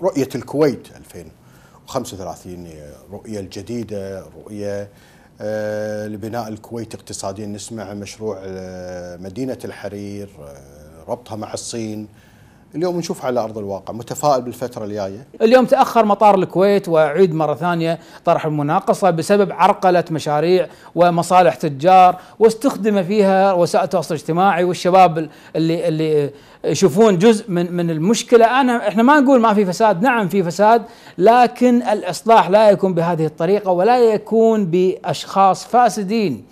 رؤية الكويت 2035 الرؤية الجديدة رؤية آه، لبناء الكويت اقتصاديا نسمع مشروع آه، مدينة الحرير آه، ربطها مع الصين اليوم نشوف على ارض الواقع متفائل بالفتره الجايه اليوم تاخر مطار الكويت واعيد مره ثانيه طرح المناقصه بسبب عرقله مشاريع ومصالح تجار واستخدم فيها وسائل التواصل الاجتماعي والشباب اللي اللي يشوفون جزء من من المشكله انا احنا ما نقول ما في فساد نعم في فساد لكن الاصلاح لا يكون بهذه الطريقه ولا يكون باشخاص فاسدين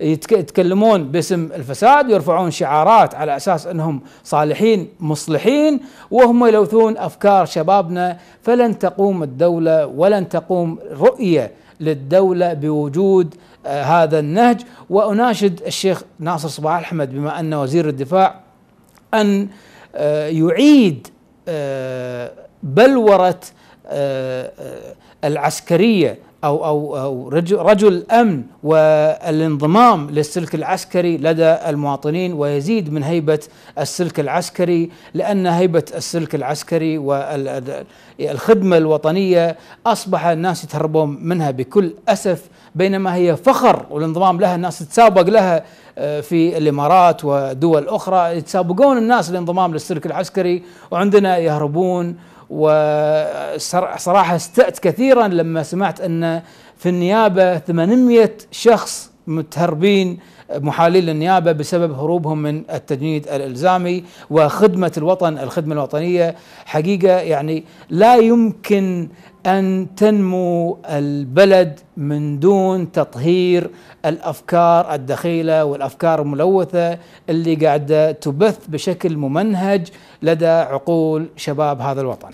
يتكلمون باسم الفساد ويرفعون شعارات على اساس انهم صالحين مصلحين وهم يلوثون افكار شبابنا فلن تقوم الدوله ولن تقوم رؤيه للدوله بوجود آه، هذا النهج واناشد الشيخ ناصر صباح احمد بما انه وزير الدفاع ان آه، يعيد آه، بلوره آه، آه، العسكريه او او او رجل امن والانضمام للسلك العسكري لدى المواطنين ويزيد من هيبه السلك العسكري لان هيبه السلك العسكري والخدمه الوطنيه اصبح الناس يتهربون منها بكل اسف بينما هي فخر والانضمام لها الناس تسابق لها آه، في الامارات ودول اخرى يتسابقون الناس الانضمام للسلك العسكري وعندنا يهربون وصراحة استأت كثيرا لما سمعت أن في النيابة 800 شخص متهربين محالي النيابه بسبب هروبهم من التجنيد الالزامي وخدمه الوطن الخدمه الوطنيه حقيقه يعني لا يمكن ان تنمو البلد من دون تطهير الافكار الدخيله والافكار الملوثه اللي قاعده تبث بشكل ممنهج لدى عقول شباب هذا الوطن.